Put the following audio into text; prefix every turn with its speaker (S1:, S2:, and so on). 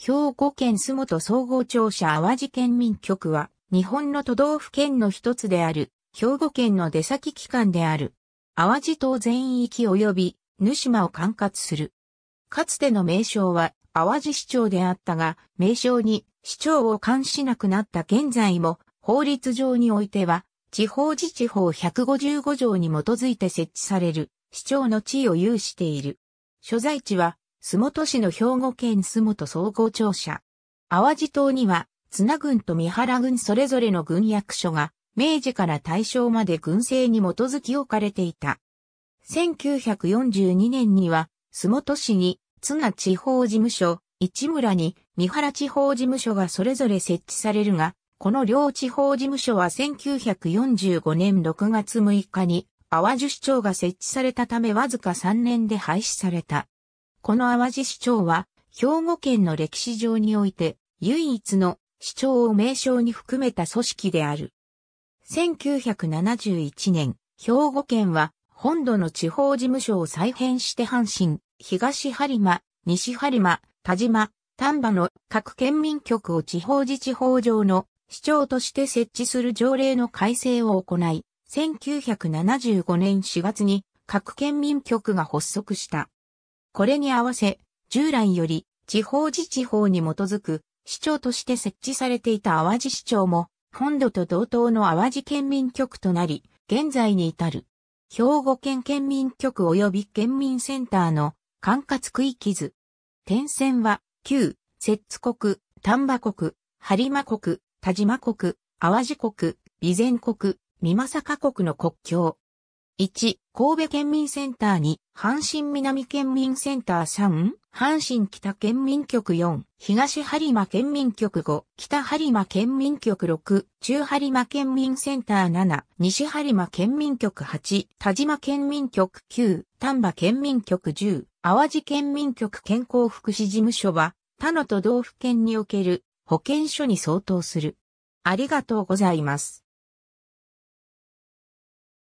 S1: 兵庫県洲本総合庁舎淡路県民局は、日本の都道府県の一つである、兵庫県の出先機関である。淡路島全域及び、沼島を管轄する。かつての名称は、淡路市長であったが、名称に市長を冠しなくなった現在も、法律上においては、地方自治法155条に基づいて設置される、市長の地位を有している。所在地は、洲本市の兵庫県洲本総合庁舎。淡路島には、津名郡と三原郡それぞれの軍役所が、明治から大正まで軍政に基づき置かれていた。1942年には、洲本市に津名地方事務所、市村に三原地方事務所がそれぞれ設置されるが、この両地方事務所は1945年6月6日に淡路市長が設置されたためわずか3年で廃止された。この淡路市長は、兵庫県の歴史上において、唯一の市長を名称に含めた組織である。1971年、兵庫県は、本土の地方事務所を再編して阪神、東播磨、西播磨、田島、丹波の各県民局を地方自治法上の市長として設置する条例の改正を行い、1975年4月に各県民局が発足した。これに合わせ、従来より地方自治法に基づく市長として設置されていた淡路市長も、本土と同等の淡路県民局となり、現在に至る。兵庫県県民局及び県民センターの管轄区域図。点線は、旧、摂津国、丹波国、播磨国、田島国、淡路国、備前国、美政国の国境。1、神戸県民センター2、阪神南県民センター3、阪神北県民局4、東播磨県民局5、北播磨県民局6、中播磨県民センター7、西播磨県民局8、田島県民局9、丹波県民局10、淡路県民局健康福祉事務所は、他の都道府県における保健所に相当する。ありがとうございます。